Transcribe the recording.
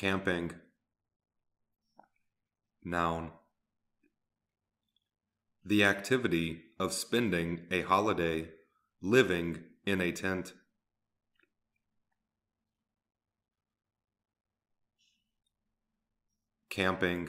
Camping. Noun. The activity of spending a holiday living in a tent. Camping.